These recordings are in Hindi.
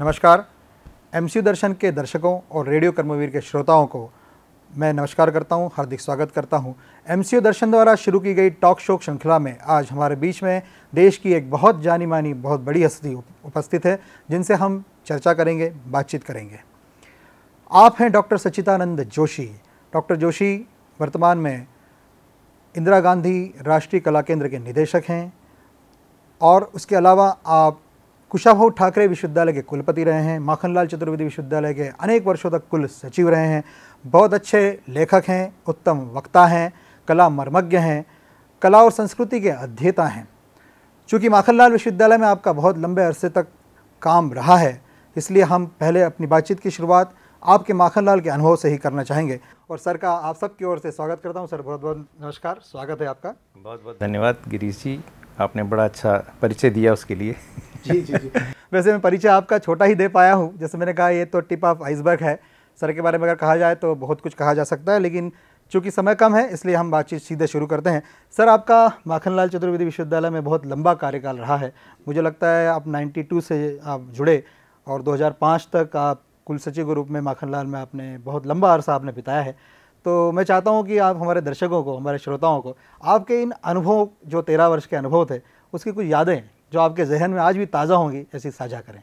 नमस्कार एम दर्शन के दर्शकों और रेडियो कर्मवीर के श्रोताओं को मैं नमस्कार करता हूं, हार्दिक स्वागत करता हूं। एम दर्शन द्वारा शुरू की गई टॉक शो श्रृंखला में आज हमारे बीच में देश की एक बहुत जानी मानी बहुत बड़ी हस्ती उपस्थित है जिनसे हम चर्चा करेंगे बातचीत करेंगे आप हैं डॉक्टर सचिदानंद जोशी डॉक्टर जोशी वर्तमान में इंदिरा गांधी राष्ट्रीय कला केंद्र के निदेशक हैं और उसके अलावा आप कुशाभा ठाकरे विश्वविद्यालय के कुलपति रहे हैं माखनलाल चतुर्वेदी विश्वविद्यालय के अनेक वर्षों तक कुल सचिव रहे हैं बहुत अच्छे लेखक हैं उत्तम वक्ता हैं कला मर्मज्ञ हैं कला और संस्कृति के अध्येता हैं चूँकि माखनलाल विश्वविद्यालय में आपका बहुत लंबे अरसे तक काम रहा है इसलिए हम पहले अपनी बातचीत की शुरुआत आपके माखनलाल के अनुभव से ही करना चाहेंगे और सर का आप सबकी ओर से स्वागत करता हूँ सर बहुत बहुत नमस्कार स्वागत है आपका बहुत बहुत धन्यवाद गिरीश जी आपने बड़ा अच्छा परिचय दिया उसके लिए जी जी जी वैसे मैं परिचय आपका छोटा ही दे पाया हूँ जैसे मैंने कहा ये तो टिप ऑफ आइसबर्ग है सर के बारे में अगर कहा जाए तो बहुत कुछ कहा जा सकता है लेकिन चूँकि समय कम है इसलिए हम बातचीत सीधे शुरू करते हैं सर आपका माखनलाल चतुर्वेदी विश्वविद्यालय में बहुत लंबा कार्यकाल रहा है मुझे लगता है आप 92 से आप जुड़े और 2005 तक आप कुल सचिव के रूप में माखनलाल में आपने बहुत लंबा अरसा आपने बिताया है तो मैं चाहता हूँ कि आप हमारे दर्शकों को हमारे श्रोताओं को आपके इन अनुभव जो तेरह वर्ष के अनुभव थे उसकी कुछ यादें जो आपके जहन में आज भी ताज़ा होंगी ऐसी साझा करें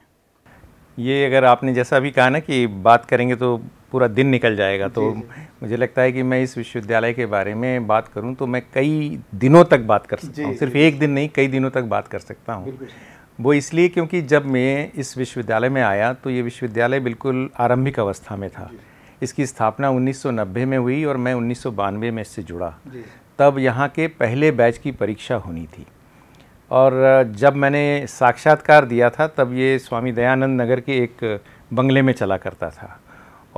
ये अगर आपने जैसा भी कहा ना कि बात करेंगे तो पूरा दिन निकल जाएगा तो मुझे लगता है कि मैं इस विश्वविद्यालय के बारे में बात करूं तो मैं कई दिनों तक बात कर सकता हूं सिर्फ एक दिन नहीं कई दिनों तक बात कर सकता हूं वो इसलिए क्योंकि जब मैं इस विश्वविद्यालय में आया तो ये विश्वविद्यालय बिल्कुल आरंभिक अवस्था में था इसकी स्थापना 1990 में हुई और मैं उन्नीस में इससे जुड़ा तब यहाँ के पहले बैच की परीक्षा होनी थी और जब मैंने साक्षात्कार दिया था तब ये स्वामी दयानंद नगर के एक बंगले में चला करता था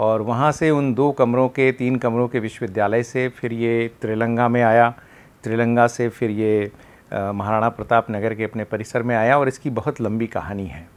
और वहाँ से उन दो कमरों के तीन कमरों के विश्वविद्यालय से फिर ये त्रिलंगा में आया त्रिलंगा से फिर ये महाराणा प्रताप नगर के अपने परिसर में आया और इसकी बहुत लंबी कहानी है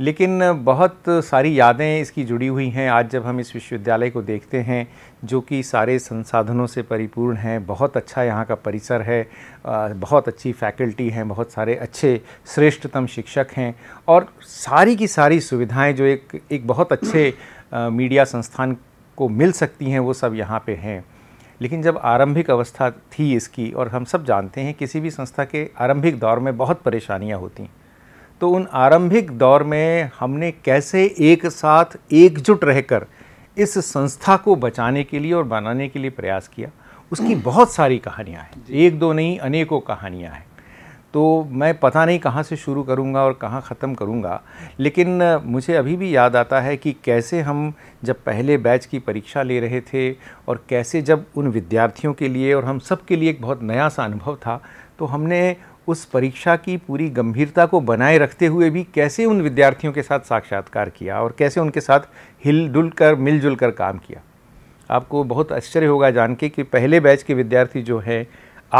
लेकिन बहुत सारी यादें इसकी जुड़ी हुई हैं आज जब हम इस विश्वविद्यालय को देखते हैं जो कि सारे संसाधनों से परिपूर्ण हैं बहुत अच्छा यहाँ का परिसर है बहुत अच्छी फैकल्टी हैं बहुत सारे अच्छे श्रेष्ठतम शिक्षक हैं और सारी की सारी सुविधाएं जो एक एक बहुत अच्छे मीडिया संस्थान को मिल सकती हैं वो सब यहाँ पे हैं लेकिन जब आरंभिक अवस्था थी इसकी और हम सब जानते हैं किसी भी संस्था के आरंभिक दौर में बहुत परेशानियाँ होती हैं तो उन आरंभिक दौर में हमने कैसे एक साथ एकजुट रहकर इस संस्था को बचाने के लिए और बनाने के लिए प्रयास किया उसकी बहुत सारी कहानियाँ हैं एक दो नहीं अनेकों कहानियाँ हैं तो मैं पता नहीं कहाँ से शुरू करूँगा और कहाँ ख़त्म करूँगा लेकिन मुझे अभी भी याद आता है कि कैसे हम जब पहले बैच की परीक्षा ले रहे थे और कैसे जब उन विद्यार्थियों के लिए और हम सब के लिए एक बहुत नया सा अनुभव था तो हमने उस परीक्षा की पूरी गंभीरता को बनाए रखते हुए भी कैसे उन विद्यार्थियों के साथ साक्षात्कार किया और कैसे उनके साथ हिलडुल कर मिलजुल कर काम किया आपको बहुत आश्चर्य होगा जान के कि पहले बैच के विद्यार्थी जो हैं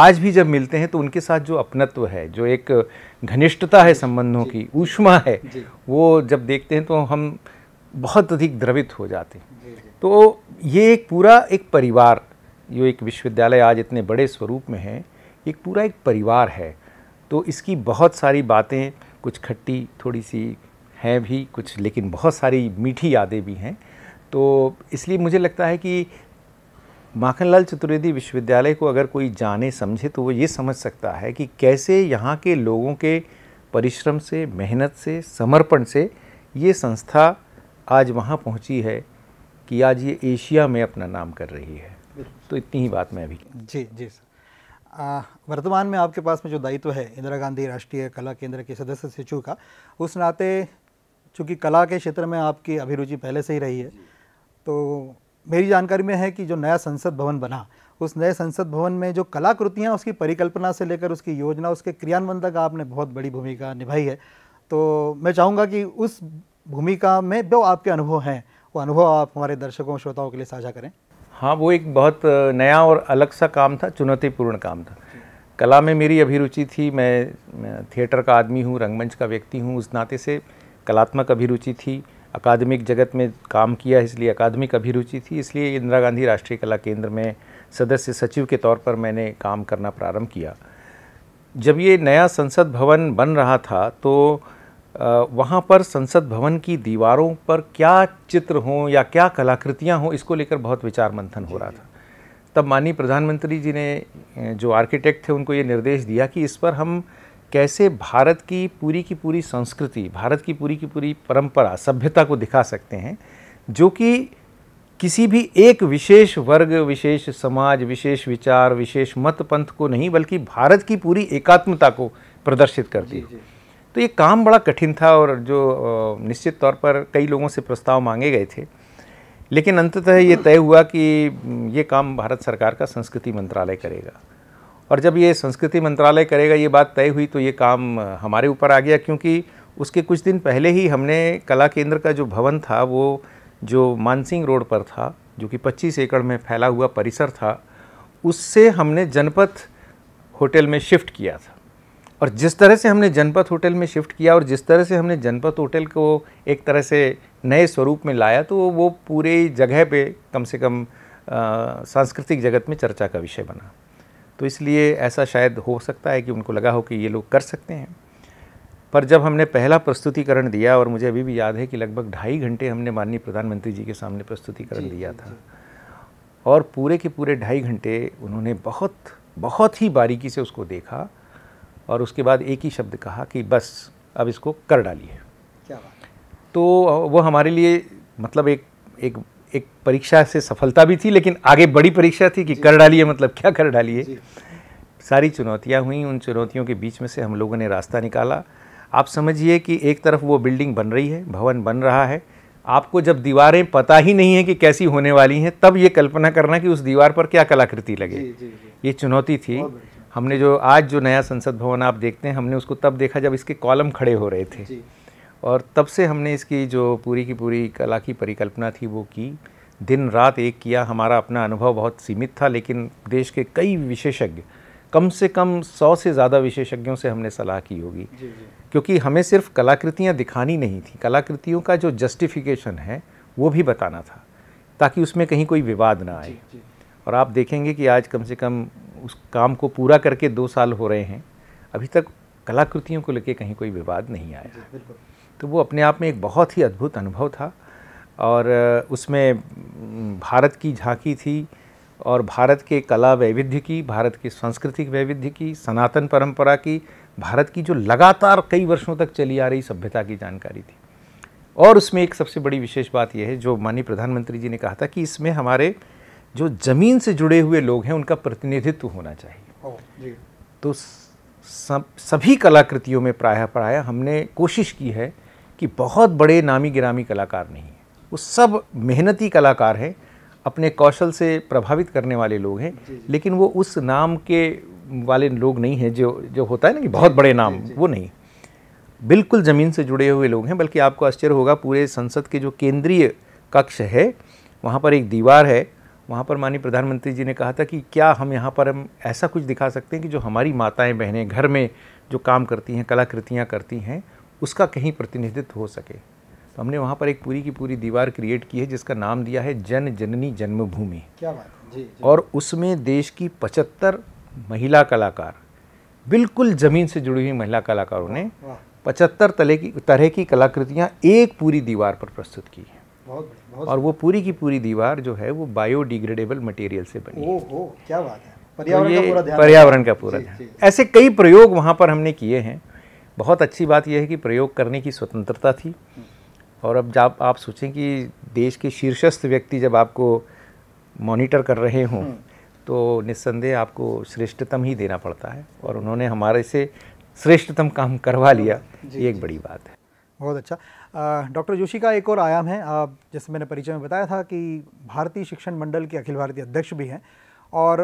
आज भी जब मिलते हैं तो उनके साथ जो अपनत्व है जो एक घनिष्ठता है संबंधों की ऊष्मा है वो जब देखते हैं तो हम बहुत अधिक द्रवित हो जाते हैं तो ये एक पूरा एक परिवार जो एक विश्वविद्यालय आज इतने बड़े स्वरूप में है एक पूरा एक परिवार है तो इसकी बहुत सारी बातें कुछ खट्टी थोड़ी सी हैं भी कुछ लेकिन बहुत सारी मीठी यादें भी हैं तो इसलिए मुझे लगता है कि माखनलाल चतुर्वेदी विश्वविद्यालय को अगर कोई जाने समझे तो वो ये समझ सकता है कि कैसे यहाँ के लोगों के परिश्रम से मेहनत से समर्पण से ये संस्था आज वहाँ पहुँची है कि आज ये एशिया में अपना नाम कर रही है तो इतनी ही बात मैं अभी जी जी सर वर्तमान में आपके पास में जो दायित्व है इंदिरा गांधी राष्ट्रीय कला केंद्र के सदस्य सचिव का उस नाते चूँकि कला के क्षेत्र में आपकी अभिरुचि पहले से ही रही है तो मेरी जानकारी में है कि जो नया संसद भवन बना उस नए संसद भवन में जो कलाकृतियाँ उसकी परिकल्पना से लेकर उसकी योजना उसके क्रियान्वयन तक आपने बहुत बड़ी भूमिका निभाई है तो मैं चाहूँगा कि उस भूमिका में जो आपके अनुभव हैं वो अनुभव आप हमारे दर्शकों श्रोताओं के लिए साझा करें हाँ वो एक बहुत नया और अलग सा काम था चुनौतीपूर्ण काम था कला में मेरी अभिरुचि थी मैं, मैं थिएटर का आदमी हूँ रंगमंच का व्यक्ति हूँ उस नाते से कलात्मक अभिरुचि थी अकादमिक जगत में काम किया इसलिए अकादमिक अभिरुचि थी इसलिए इंदिरा गांधी राष्ट्रीय कला केंद्र में सदस्य सचिव के तौर पर मैंने काम करना प्रारंभ किया जब ये नया संसद भवन बन रहा था तो वहाँ पर संसद भवन की दीवारों पर क्या चित्र हों या क्या कलाकृतियाँ हों इसको लेकर बहुत विचार मंथन हो रहा था तब माननीय प्रधानमंत्री जी ने जो आर्किटेक्ट थे उनको ये निर्देश दिया कि इस पर हम कैसे भारत की पूरी की पूरी संस्कृति भारत की पूरी की पूरी परंपरा सभ्यता को दिखा सकते हैं जो कि किसी भी एक विशेष वर्ग विशेष समाज विशेष विचार विशेष मत पंथ को नहीं बल्कि भारत की पूरी एकात्मता को प्रदर्शित करती है तो ये काम बड़ा कठिन था और जो निश्चित तौर पर कई लोगों से प्रस्ताव मांगे गए थे लेकिन अंततः ये तय हुआ कि ये काम भारत सरकार का संस्कृति मंत्रालय करेगा और जब ये संस्कृति मंत्रालय करेगा ये बात तय हुई तो ये काम हमारे ऊपर आ गया क्योंकि उसके कुछ दिन पहले ही हमने कला केंद्र का जो भवन था वो जो मानसिंह रोड पर था जो कि 25 एकड़ में फैला हुआ परिसर था उससे हमने जनपथ होटल में शिफ्ट किया था और जिस तरह से हमने जनपथ होटल में शिफ्ट किया और जिस तरह से हमने जनपथ होटल को एक तरह से नए स्वरूप में लाया तो वो पूरे जगह पे कम से कम सांस्कृतिक जगत में चर्चा का विषय बना तो इसलिए ऐसा शायद हो सकता है कि उनको लगा हो कि ये लोग कर सकते हैं पर जब हमने पहला प्रस्तुतिकरण दिया और मुझे अभी भी याद है कि लगभग ढाई घंटे हमने माननीय प्रधानमंत्री जी के सामने प्रस्तुतिकरण दिया था और पूरे के पूरे ढाई घंटे उन्होंने बहुत बहुत ही बारीकी से उसको देखा और उसके बाद एक ही शब्द कहा कि बस अब इसको कर डालिए क्या तो वो हमारे लिए मतलब एक एक एक परीक्षा से सफलता भी थी लेकिन आगे बड़ी परीक्षा थी कि कर डालिए मतलब क्या कर डालिए सारी चुनौतियाँ हुई उन चुनौतियों के बीच में से हम लोगों ने रास्ता निकाला आप समझिए कि एक तरफ वो बिल्डिंग बन रही है भवन बन रहा है आपको जब दीवारें पता ही नहीं है कि कैसी होने वाली हैं तब ये कल्पना करना कि उस दीवार पर क्या कलाकृति लगे जी, जी, जी। ये चुनौती थी हमने जो आज जो नया संसद भवन आप देखते हैं हमने उसको तब देखा जब इसके कॉलम खड़े हो रहे थे और तब से हमने इसकी जो पूरी की पूरी कला की परिकल्पना थी वो की दिन रात एक किया हमारा अपना अनुभव बहुत सीमित था लेकिन देश के कई विशेषज्ञ कम से कम सौ से ज़्यादा विशेषज्ञों से हमने सलाह की होगी जी जी। क्योंकि हमें सिर्फ कलाकृतियाँ दिखानी नहीं थी कलाकृतियों का जो जस्टिफिकेशन है वो भी बताना था ताकि उसमें कहीं कोई विवाद ना आए जी जी। और आप देखेंगे कि आज कम से कम उस काम को पूरा करके दो साल हो रहे हैं अभी तक कलाकृतियों को लेके कहीं कोई विवाद नहीं आया तो वो अपने आप में एक बहुत ही अद्भुत अनुभव था और उसमें भारत की झांकी थी और भारत के कला वैविध्य की भारत के सांस्कृतिक वैविध्य की सनातन परंपरा की भारत की जो लगातार कई वर्षों तक चली आ रही सभ्यता की जानकारी थी और उसमें एक सबसे बड़ी विशेष बात यह है जो माननीय प्रधानमंत्री जी ने कहा था कि इसमें हमारे जो ज़मीन से जुड़े हुए लोग हैं उनका प्रतिनिधित्व होना चाहिए तो सब सभी कलाकृतियों में प्रायः प्राय हमने कोशिश की है कि बहुत बड़े नामी गिरामी कलाकार नहीं हैं वो सब मेहनती कलाकार हैं अपने कौशल से प्रभावित करने वाले लोग हैं लेकिन वो उस नाम के वाले लोग नहीं हैं जो जो होता है ना कि बहुत बड़े नाम जी, जी। वो नहीं बिल्कुल ज़मीन से जुड़े हुए लोग हैं बल्कि आपको आश्चर्य होगा पूरे संसद के जो केंद्रीय कक्ष है वहाँ पर एक दीवार है वहाँ पर माननीय प्रधानमंत्री जी ने कहा था कि क्या हम यहाँ पर हम ऐसा कुछ दिखा सकते हैं कि जो हमारी माताएं बहनें घर में जो काम करती हैं कलाकृतियाँ करती हैं उसका कहीं प्रतिनिधित्व हो सके तो हमने वहाँ पर एक पूरी की पूरी दीवार क्रिएट की है जिसका नाम दिया है जन जननी जन्मभूमि क्या बात जी, जी। और उसमें देश की पचहत्तर महिला कलाकार बिल्कुल ज़मीन से जुड़ी हुई महिला कलाकारों ने पचहत्तर तले की तरह की कलाकृतियाँ एक पूरी दीवार पर प्रस्तुत की हैं बहुत बहुत और वो पूरी की पूरी दीवार जो है वो बायोडिग्रेडेबल मटेरियल से बनी ओ, ओ, क्या बात है तो पर्यावरण का पर्यावरण का पूरा ध्यान ऐसे कई प्रयोग वहाँ पर हमने किए हैं बहुत अच्छी बात यह है कि प्रयोग करने की स्वतंत्रता थी और अब जब आप सोचें कि देश के शीर्षस्थ व्यक्ति जब आपको मॉनिटर कर रहे हों हम्म। तो निस्संदेह आपको श्रेष्ठतम ही देना पड़ता है और उन्होंने हमारे से श्रेष्ठतम काम करवा लिया ये एक बड़ी बात है बहुत अच्छा डॉक्टर जोशी का एक और आयाम है आप जैसे मैंने परिचय में बताया था कि भारतीय शिक्षण मंडल के अखिल भारतीय अध्यक्ष भी हैं और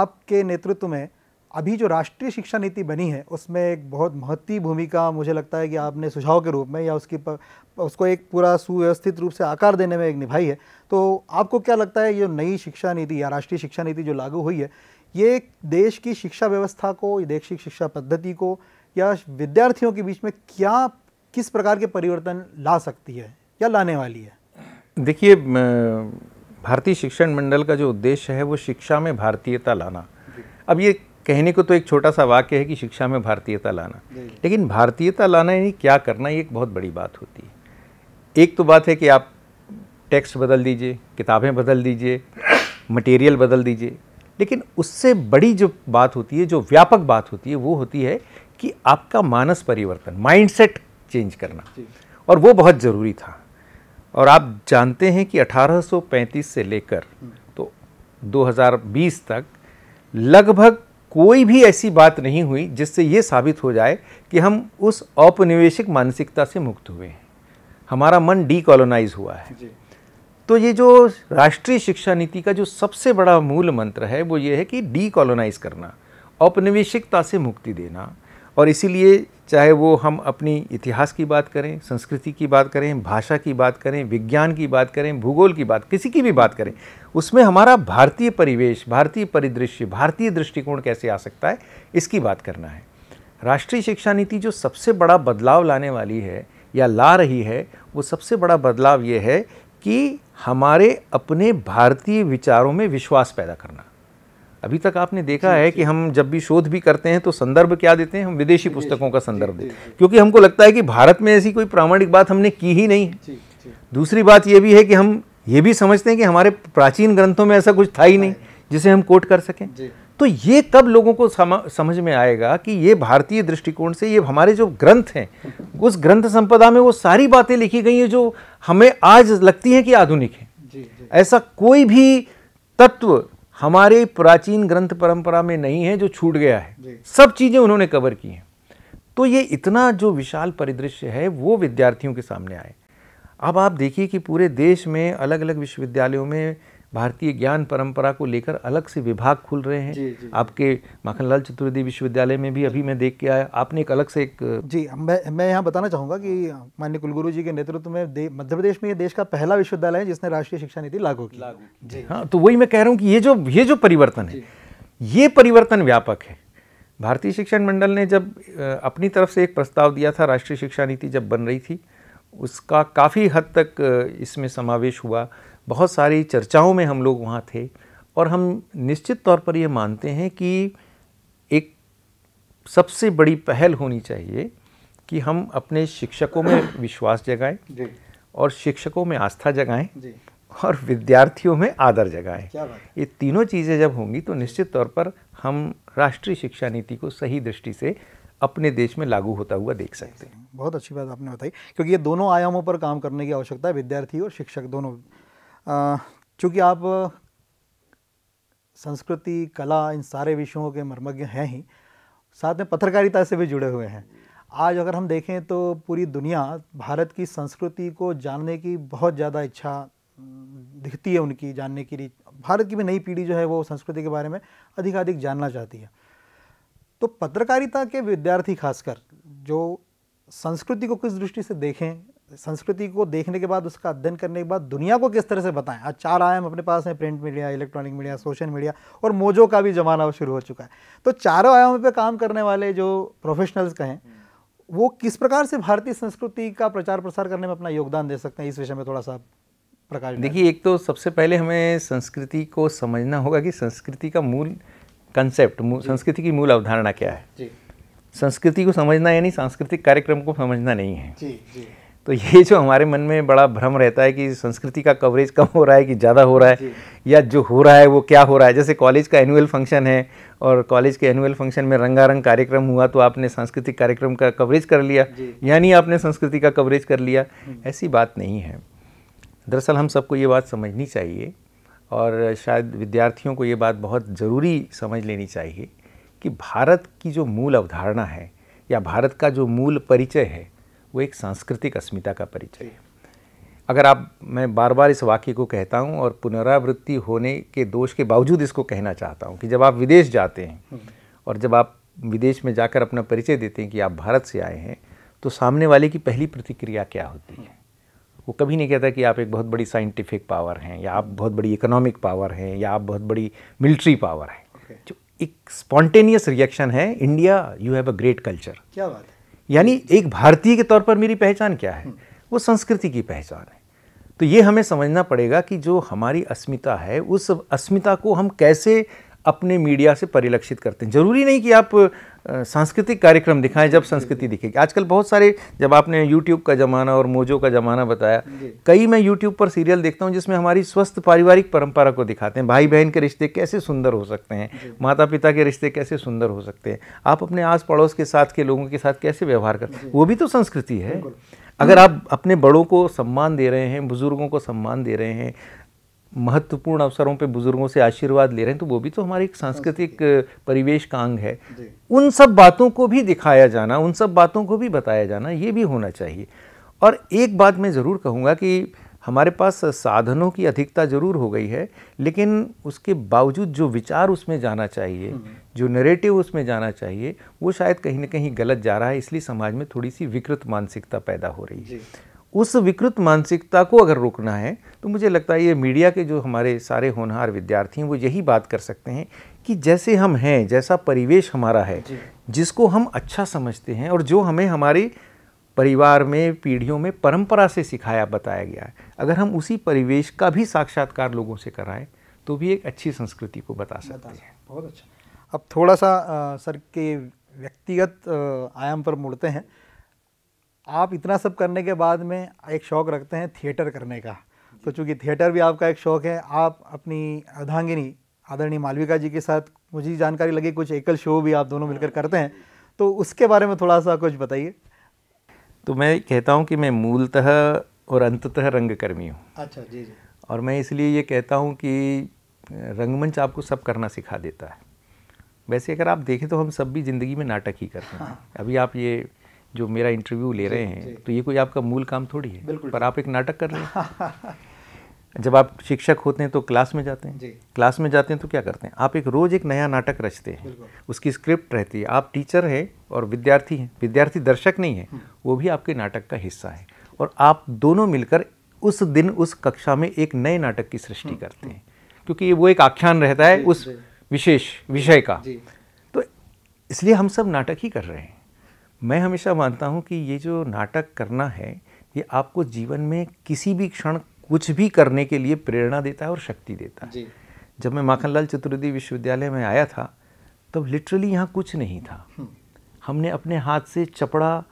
आपके नेतृत्व में अभी जो राष्ट्रीय शिक्षा नीति बनी है उसमें एक बहुत महत्ती भूमिका मुझे लगता है कि आपने सुझाव के रूप में या उसकी प, उसको एक पूरा सुव्यवस्थित रूप से आकार देने में एक निभाई है तो आपको क्या लगता है ये नई शिक्षा नीति या राष्ट्रीय शिक्षा नीति जो लागू हुई है ये देश की शिक्षा व्यवस्था को देश की शिक्षा पद्धति को या विद्यार्थियों के बीच में क्या किस प्रकार के परिवर्तन ला सकती है या लाने वाली है देखिए भारतीय शिक्षण मंडल का जो उद्देश्य है वो शिक्षा में भारतीयता लाना अब ये कहने को तो एक छोटा सा वाक्य है कि शिक्षा में भारतीयता लाना लेकिन भारतीयता लाना यानी क्या करना ये एक बहुत बड़ी बात होती है एक तो बात है कि आप टेक्स्ट बदल दीजिए किताबें बदल दीजिए मटेरियल बदल दीजिए लेकिन उससे बड़ी जो बात होती है जो व्यापक बात होती है वो होती है कि आपका मानस परिवर्तन माइंडसेट चेंज करना और वो बहुत ज़रूरी था और आप जानते हैं कि 1835 से लेकर हम्म। तो 2020 तक लगभग कोई भी ऐसी बात नहीं हुई जिससे ये साबित हो जाए कि हम उस औपनिवेशिक मानसिकता से मुक्त हुए हैं हमारा मन डीकोलोनाइज हुआ है तो ये जो राष्ट्रीय शिक्षा नीति का जो सबसे बड़ा मूल मंत्र है वो ये है कि डीकोलोनाइज करना औपनिवेशिकता से मुक्ति देना और इसीलिए चाहे वो हम अपनी इतिहास की बात करें संस्कृति की बात करें भाषा की बात करें विज्ञान की बात करें भूगोल की बात किसी की भी बात करें उसमें हमारा भारतीय परिवेश भारतीय परिदृश्य भारतीय दृष्टिकोण कैसे आ सकता है इसकी बात करना है राष्ट्रीय शिक्षा नीति जो सबसे बड़ा बदलाव लाने वाली है या ला रही है वो सबसे बड़ा बदलाव ये है कि हमारे अपने भारतीय विचारों में विश्वास पैदा करना अभी तक आपने देखा है कि हम जब भी शोध भी करते हैं तो संदर्भ क्या देते हैं हम विदेशी पुस्तकों का संदर्भ देते हैं क्योंकि हमको लगता है कि भारत में ऐसी कोई प्रामाणिक बात हमने की ही नहीं है दूसरी बात यह भी है कि हम ये भी समझते हैं कि हमारे प्राचीन ग्रंथों में ऐसा कुछ था ही नहीं जिसे हम कोट कर सकें तो ये तब लोगों को समझ में आएगा कि ये भारतीय दृष्टिकोण से ये हमारे जो ग्रंथ हैं उस ग्रंथ संपदा में वो सारी बातें लिखी गई हैं जो हमें आज लगती हैं कि आधुनिक हैं ऐसा कोई भी तत्व हमारे प्राचीन ग्रंथ परंपरा में नहीं है जो छूट गया है सब चीज़ें उन्होंने कवर की हैं तो ये इतना जो विशाल परिदृश्य है वो विद्यार्थियों के सामने आए अब आप देखिए कि पूरे देश में अलग अलग विश्वविद्यालयों में भारतीय ज्ञान परंपरा को लेकर अलग से विभाग खुल रहे हैं जी, जी, आपके माखनलाल चतुर्वेदी विश्वविद्यालय में भी अभी मैं देख के आया आपने एक अलग से एक जी मैं मैं यहाँ बताना चाहूँगा कि मान्य कुलगुरु जी के नेतृत्व में मध्य प्रदेश में ये देश का पहला विश्वविद्यालय है जिसने राष्ट्रीय शिक्षा नीति लागू की लागू जी हाँ तो वही मैं कह रहा हूँ कि ये जो ये जो परिवर्तन है ये परिवर्तन व्यापक है भारतीय शिक्षण मंडल ने जब अपनी तरफ से एक प्रस्ताव दिया था राष्ट्रीय शिक्षा नीति जब बन रही थी उसका काफ़ी हद तक इसमें समावेश हुआ बहुत सारी चर्चाओं में हम लोग वहाँ थे और हम निश्चित तौर पर ये मानते हैं कि एक सबसे बड़ी पहल होनी चाहिए कि हम अपने शिक्षकों में विश्वास जगाएं और शिक्षकों में आस्था जगाएं और विद्यार्थियों में आदर जगाएं ये तीनों चीज़ें जब होंगी तो निश्चित तौर पर हम राष्ट्रीय शिक्षा नीति को सही दृष्टि से अपने देश में लागू होता हुआ देख सकते हैं बहुत अच्छी बात आपने बताई क्योंकि ये दोनों आयामों पर काम करने की आवश्यकता है विद्यार्थी और शिक्षक दोनों चूँकि आप संस्कृति कला इन सारे विषयों के मर्मज्ञ हैं ही साथ में पत्रकारिता से भी जुड़े हुए हैं आज अगर हम देखें तो पूरी दुनिया भारत की संस्कृति को जानने की बहुत ज़्यादा इच्छा दिखती है उनकी जानने के लिए भारत की भी नई पीढ़ी जो है वो संस्कृति के बारे में अधिकाधिक जानना चाहती है तो पत्रकारिता के विद्यार्थी खासकर जो संस्कृति को किस दृष्टि से देखें संस्कृति को देखने के बाद उसका अध्ययन करने के बाद दुनिया को किस तरह से बताएं आज चार आयाम अपने पास हैं print media electronic media social media और मोजो का भी जमाना शुरू हो चुका है तो चारों आयामों पर काम करने वाले जो प्रोफेशनल्स कहें वो किस प्रकार से भारतीय संस्कृति का प्रचार प्रसार करने में अपना योगदान दे सकते हैं इस विषय में थोड़ा सा प्रकाश देखिए एक तो सबसे पहले हमें संस्कृति को समझना होगा कि संस्कृति का मूल कंसेप्ट संस्कृति की मूल अवधारणा क्या है संस्कृति को समझना यानी सांस्कृतिक कार्यक्रम को समझना नहीं है जी जी तो ये जो हमारे मन में बड़ा भ्रम रहता है कि संस्कृति का कवरेज कम हो रहा है कि ज़्यादा हो रहा है या जो हो रहा है वो क्या हो रहा है जैसे कॉलेज का एनुअल फंक्शन है और कॉलेज के एनुअल फंक्शन में रंगारंग कार्यक्रम हुआ तो आपने सांस्कृतिक कार्यक्रम का कवरेज कर लिया यानी आपने संस्कृति का कवरेज कर लिया हम्म। ऐसी बात नहीं है दरअसल हम सबको ये बात समझनी चाहिए और शायद विद्यार्थियों को ये बात बहुत ज़रूरी समझ लेनी चाहिए कि भारत की जो मूल अवधारणा है या भारत का जो मूल परिचय है वो एक सांस्कृतिक अस्मिता का परिचय है अगर आप मैं बार बार इस वाक्य को कहता हूँ और पुनरावृत्ति होने के दोष के बावजूद इसको कहना चाहता हूँ कि जब आप विदेश जाते हैं हम्म। और जब आप विदेश में जाकर अपना परिचय देते हैं कि आप भारत से आए हैं तो सामने वाले की पहली प्रतिक्रिया क्या होती है वो कभी नहीं कहता कि आप एक बहुत बड़ी साइंटिफिक पावर हैं या आप बहुत बड़ी इकोनॉमिक पावर हैं या आप बहुत बड़ी मिलिट्री पावर हैं okay. जो एक स्पॉन्टेनियस रिएक्शन है India you have a great culture क्या बात है यानी एक भारतीय के तौर पर मेरी पहचान क्या है हम्म। वो संस्कृति की पहचान है तो ये हमें समझना पड़ेगा कि जो हमारी अस्मिता है उस अस्मिता को हम कैसे अपने मीडिया से परिलक्षित करते हैं ज़रूरी नहीं कि आप सांस्कृतिक कार्यक्रम दिखाएं जब संस्कृति दिखेगी आजकल बहुत सारे जब आपने यूट्यूब का ज़माना और मोजो का ज़माना बताया कई मैं यूट्यूब पर सीरियल देखता हूँ जिसमें हमारी स्वस्थ पारिवारिक परंपरा को दिखाते हैं भाई बहन के रिश्ते कैसे सुंदर हो सकते हैं माता पिता के रिश्ते कैसे सुंदर हो सकते हैं आप अपने आस पड़ोस के साथ के लोगों के साथ कैसे व्यवहार करते वो भी तो संस्कृति है अगर आप अपने बड़ों को सम्मान दे रहे हैं बुज़ुर्गों को सम्मान दे रहे हैं महत्वपूर्ण अवसरों पे बुजुर्गों से आशीर्वाद ले रहे हैं तो वो भी तो हमारे एक सांस्कृतिक परिवेश का अंग है उन सब बातों को भी दिखाया जाना उन सब बातों को भी बताया जाना ये भी होना चाहिए और एक बात मैं ज़रूर कहूँगा कि हमारे पास साधनों की अधिकता ज़रूर हो गई है लेकिन उसके बावजूद जो विचार उसमें जाना चाहिए हम्म। जो नरेटिव उसमें जाना चाहिए वो शायद कहीं ना कहीं गलत जा रहा है इसलिए समाज में थोड़ी सी विकृत मानसिकता पैदा हो रही है उस विकृत मानसिकता को अगर रोकना है तो मुझे लगता है ये मीडिया के जो हमारे सारे होनहार विद्यार्थी हैं वो यही बात कर सकते हैं कि जैसे हम हैं जैसा परिवेश हमारा है जिसको हम अच्छा समझते हैं और जो हमें हमारे परिवार में पीढ़ियों में परंपरा से सिखाया बताया गया है अगर हम उसी परिवेश का भी साक्षात्कार लोगों से कराएं तो भी एक अच्छी संस्कृति को बता सकते हैं बहुत अच्छा अब थोड़ा सा आ, सर के व्यक्तिगत आयाम पर मुड़ते हैं आप इतना सब करने के बाद में एक शौक़ रखते हैं थिएटर करने का तो चूँकि थिएटर भी आपका एक शौक़ है आप अपनी अर्धांगिनी आदरणीय मालविका जी के साथ मुझे जानकारी लगी कुछ एकल शो भी आप दोनों मिलकर करते हैं तो उसके बारे में थोड़ा सा कुछ बताइए तो मैं कहता हूँ कि मैं मूलतः और अंततः रंगकर्मी हूँ अच्छा जी जी और मैं इसलिए ये कहता हूँ कि रंगमंच आपको सब करना सिखा देता है वैसे अगर आप देखें तो हम सब भी ज़िंदगी में नाटक ही करते हैं हाँ। अभी आप ये जो मेरा इंटरव्यू ले रहे हैं तो ये कोई आपका मूल काम थोड़ी है पर आप एक नाटक कर रहे हैं जब आप शिक्षक होते हैं तो क्लास में जाते हैं क्लास में जाते हैं तो क्या करते हैं आप एक रोज़ एक नया नाटक रचते हैं उसकी स्क्रिप्ट रहती है आप टीचर हैं और विद्यार्थी हैं विद्यार्थी दर्शक नहीं है हम्म। वो भी आपके नाटक का हिस्सा है और आप दोनों मिलकर उस दिन उस कक्षा में एक नए नाटक की सृष्टि हम्म, करते हम्म। हैं क्योंकि वो एक आख्यान रहता है उस विशेष विषय का तो इसलिए हम सब नाटक ही कर रहे हैं मैं हमेशा मानता हूँ कि ये जो नाटक करना है ये आपको जीवन में किसी भी क्षण कुछ भी करने के लिए प्रेरणा देता है और शक्ति देता है जब मैं माखनलाल चतुर्वेदी विश्वविद्यालय में आया था तब लिटरली यहाँ कुछ नहीं था हम्म। हमने अपने हाथ से चपड़ा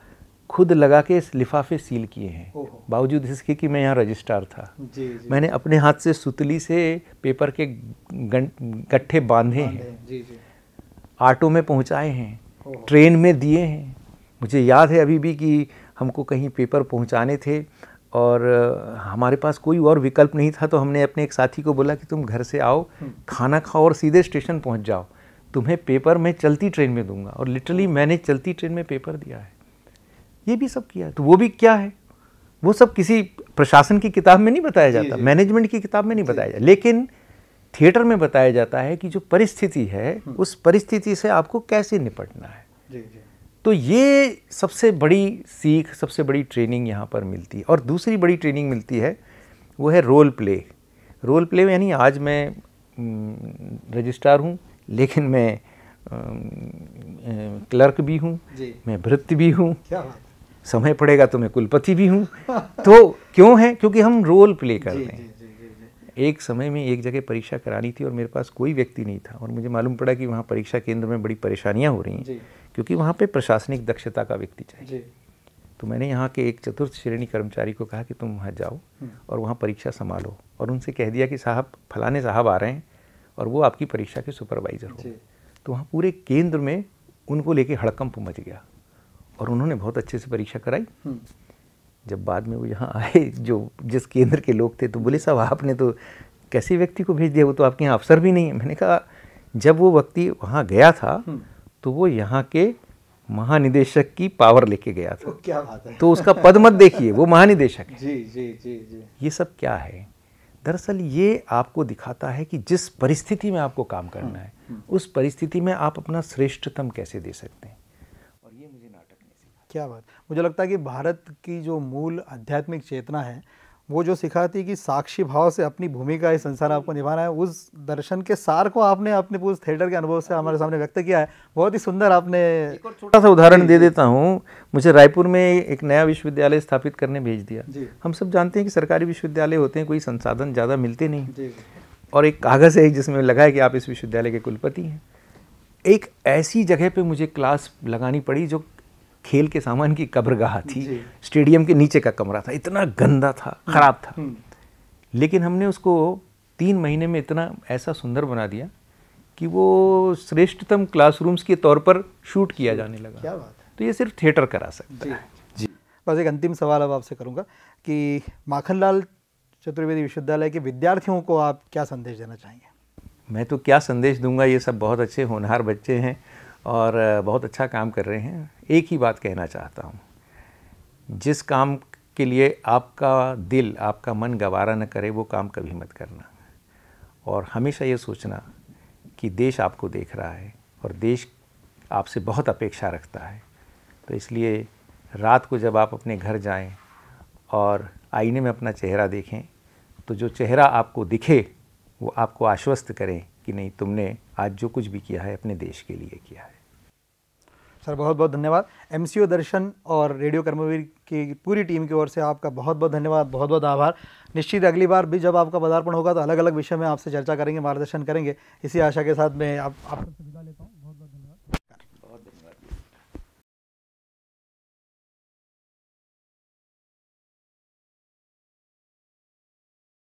खुद लगा के इस लिफाफे सील किए हैं बावजूद इसके कि मैं यहाँ रजिस्ट्रार था जी, जी। मैंने अपने हाथ से सुतली से पेपर के गट्ठे बांधे हैं आटो में पहुँचाए हैं ट्रेन में दिए हैं मुझे याद है अभी भी कि हमको कहीं पेपर पहुंचाने थे और हमारे पास कोई और विकल्प नहीं था तो हमने अपने एक साथी को बोला कि तुम घर से आओ हम्म। खाना खाओ और सीधे स्टेशन पहुंच जाओ तुम्हें पेपर मैं चलती ट्रेन में दूंगा और लिटरली मैंने चलती ट्रेन में पेपर दिया है ये भी सब किया है तो वो भी क्या है वो सब किसी प्रशासन की किताब में नहीं बताया जाता मैनेजमेंट की किताब में नहीं बताया जाता लेकिन थिएटर में बताया जाता है कि जो परिस्थिति है हम्म। उस परिस्थिति से आपको कैसे निपटना है जी जी तो ये सबसे बड़ी सीख सबसे बड़ी ट्रेनिंग यहाँ पर मिलती है और दूसरी बड़ी ट्रेनिंग मिलती है वो है रोल प्ले रोल प्ले में यानी आज मैं रजिस्ट्रार हूँ लेकिन मैं क्लर्क भी हूँ मैं भृत्य भी हूँ समय पड़ेगा तो मैं कुलपति भी हूँ हाँ। तो क्यों है क्योंकि हम रोल प्ले कर रहे हैं एक समय में एक जगह परीक्षा करानी थी और मेरे पास कोई व्यक्ति नहीं था और मुझे मालूम पड़ा कि वहाँ परीक्षा केंद्र में बड़ी परेशानियाँ हो रही हैं क्योंकि वहाँ पे प्रशासनिक दक्षता का व्यक्ति चाहिए तो मैंने यहाँ के एक चतुर्थ श्रेणी कर्मचारी को कहा कि तुम वहाँ जाओ हम्म। और वहाँ परीक्षा संभालो और उनसे कह दिया कि साहब फलाने साहब आ रहे हैं और वो आपकी परीक्षा के सुपरवाइज़र हो तो वहाँ पूरे केंद्र में उनको लेके हड़कंप मच गया और उन्होंने बहुत अच्छे से परीक्षा कराई हम्म। जब बाद में वो यहाँ आए जो जिस केंद्र के लोग थे तो बोले साहब आपने तो कैसे व्यक्ति को भेज दिया वो तो आपके यहाँ अफसर भी नहीं है मैंने कहा जब वो व्यक्ति वहाँ गया था हम्म। तो वो यहाँ के महानिदेशक की पावर लेके गया था तो क्या बात है तो उसका पद मत देखिए वो महानिदेशक है जी जी जी जी ये सब क्या है दरअसल ये आपको दिखाता है कि जिस परिस्थिति में आपको काम करना हम्म, है हम्म। उस परिस्थिति में आप अपना श्रेष्ठतम कैसे दे सकते हैं और ये मुझे नाटक में क्या बात मुझे लगता है कि भारत की जो मूल आध्यात्मिक चेतना है वो जो सिखाती कि साक्षी भाव से अपनी भूमिका इस संसार आपको निभाना है उस दर्शन के सार को आपने अपने पूरे थिएटर के अनुभव से हमारे सामने व्यक्त किया है बहुत ही सुंदर आपने छोटा सा उदाहरण दे देता हूँ मुझे रायपुर में एक नया विश्वविद्यालय स्थापित करने भेज दिया हम सब जानते हैं कि सरकारी विश्वविद्यालय होते हैं कोई संसाधन ज़्यादा मिलते नहीं और एक कागज़ है जिसमें लगा है कि आप इस विश्वविद्यालय के कुलपति हैं एक ऐसी जगह पे मुझे क्लास लगानी पड़ी जो खेल के सामान की कब्रगाह थी स्टेडियम के नीचे का कमरा था इतना गंदा था हम्म, ख़राब था हम्म। लेकिन हमने उसको तीन महीने में इतना ऐसा सुंदर बना दिया कि वो श्रेष्ठतम क्लासरूम्स के तौर पर शूट किया जाने लगा क्या बात है तो ये सिर्फ थिएटर करा सकता है जी बस एक अंतिम सवाल अब आपसे करूँगा कि माखनलाल चतुर्वेदी विश्वविद्यालय के विद्यार्थियों को आप क्या संदेश देना चाहेंगे मैं तो क्या संदेश दूंगा ये सब बहुत अच्छे होनहार बच्चे हैं और बहुत अच्छा काम कर रहे हैं एक ही बात कहना चाहता हूँ जिस काम के लिए आपका दिल आपका मन गवारा न करे वो काम कभी मत करना और हमेशा ये सोचना कि देश आपको देख रहा है और देश आपसे बहुत अपेक्षा रखता है तो इसलिए रात को जब आप अपने घर जाएं और आईने में अपना चेहरा देखें तो जो चेहरा आपको दिखे वो आपको आश्वस्त करें कि नहीं तुमने आज जो कुछ भी किया है अपने देश के लिए किया है सर बहुत बहुत धन्यवाद एम दर्शन और रेडियो कर्मवीर की पूरी टीम की ओर से आपका बहुत बहुत धन्यवाद बहुत बहुत आभार निश्चित अगली बार भी जब आपका पदार्पण होगा तो अलग अलग विषय में आपसे चर्चा करेंगे मार्गदर्शन करेंगे इसी आशा के साथ मैं आप आपसे विदा लेता हूँ